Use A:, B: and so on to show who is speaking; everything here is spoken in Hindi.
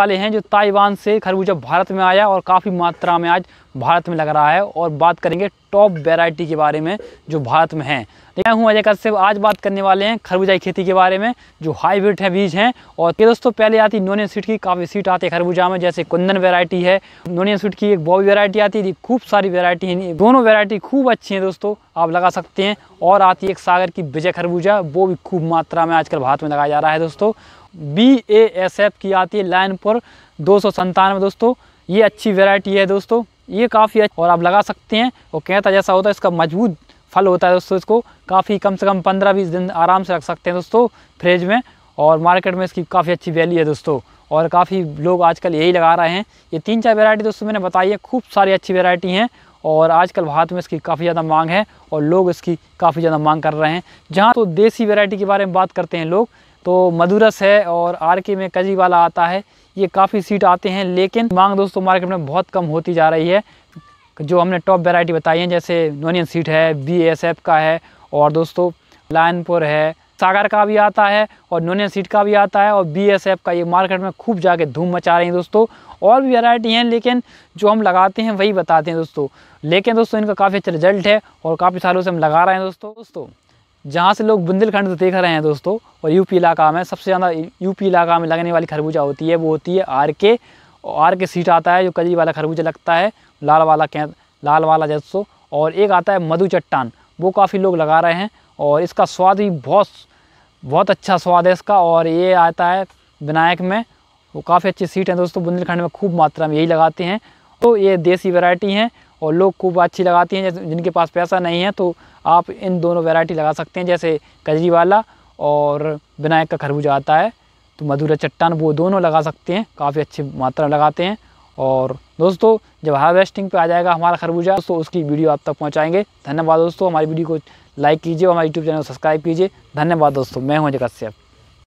A: वाले हैं जो ताइवान से खरबूजा भारत में आया और काफ़ी मात्रा में आज भारत में लग रहा है और बात करेंगे टॉप वेराइटी के बारे में जो भारत में है मैं हूं अजय कश्यप आज बात करने वाले हैं खरबूजा की खेती के बारे में जो हाईब्रिड है बीज हैं और ये दोस्तों पहले आती नोनियन सीट की काफ़ी सीट आती है खरबूजा में जैसे कुंदन वेरायटी है नोनियन सीट की एक बॉबी वेरायटी आती है खूब सारी वेरायटी है दोनों वेरायटी खूब अच्छी हैं दोस्तों आप लगा सकते हैं और आती है एक सागर की विजय खरबूजा वो भी खूब मात्रा में आजकल भारत में लगाया जा रहा है दोस्तों बी ए एस एफ की आती है लाइन पर दो सौ संतानवे दोस्तों ये अच्छी वेराइटी है दोस्तों ये काफ़ी और आप लगा सकते हैं और कहता जैसा होता है इसका मजबूत फल होता है दोस्तों इसको काफ़ी कम से कम पंद्रह बीस दिन आराम से रख सकते हैं दोस्तों फ्रिज में और मार्केट में इसकी काफ़ी अच्छी वैल्यू है दोस्तों और काफ़ी लोग आजकल यही लगा रहे हैं ये तीन चार वेरायटी दोस्तों मैंने बताई है खूब सारी अच्छी वेरायटी हैं और आजकल भारत में इसकी काफ़ी ज़्यादा मांग है और लोग इसकी काफ़ी ज़्यादा मांग कर रहे हैं जहाँ तो देसी वेरायटी के बारे में बात करते हैं लोग तो मधुरस है और आर के में कजी वाला आता है ये काफ़ी सीट आते हैं लेकिन मांग दोस्तों मार्केट में बहुत कम होती जा रही है जो हमने टॉप वेराइटी बताई है जैसे नोनियन सीट है बी एस एफ का है और दोस्तों लायनपुर है सागर का भी आता है और नोनियन सीट का भी आता है और बी एस एफ का ये मार्केट में खूब जाके धूम मचा रही हैं दोस्तों और भी वेराइटी हैं लेकिन जो हम लगाते हैं वही बताते हैं दोस्तों लेकिन दोस्तों इनका काफ़ी अच्छा रिजल्ट है और काफ़ी सालों से हम लगा रहे हैं दोस्तों दोस्तों जहाँ से लोग बुंदेलखंड देख रहे हैं दोस्तों और यूपी इलाका में सबसे ज़्यादा यूपी इलाका में लगने वाली खरबूजा होती है वो होती है आर के और आर के सीट आता है जो कली वाला खरबूजा लगता है लाल वाला कैद लाल वाला जैसो और एक आता है मधु चट्टान वो काफ़ी लोग लगा रहे हैं और इसका स्वाद भी बहुत बहुत अच्छा स्वाद है इसका और ये आता है विनायक में वो काफ़ी अच्छी सीट है दोस्तों बुंदेलखंड में खूब मात्रा में यही लगाते हैं तो ये देसी वैरायटी हैं और लोग खूब अच्छी लगाती हैं जैसे जिनके पास पैसा नहीं है तो आप इन दोनों वैरायटी लगा सकते हैं जैसे कजरीवाला और विनायक का खरबूजा आता है तो मधुरा चट्टान वो दोनों लगा सकते हैं काफ़ी अच्छी मात्रा लगाते हैं और दोस्तों जब हार्वेस्टिंग पे आ जाएगा हमारा खरबूजा तो उसकी वीडियो आप तक पहुँचाएँगे धन्यवाद दोस्तों हमारी वीडियो को लाइक कीजिए और हमारे यूट्यूब चैनल को सब्सक्राइब कीजिए धन्यवाद दोस्तों मैं हूँ जगत सेफ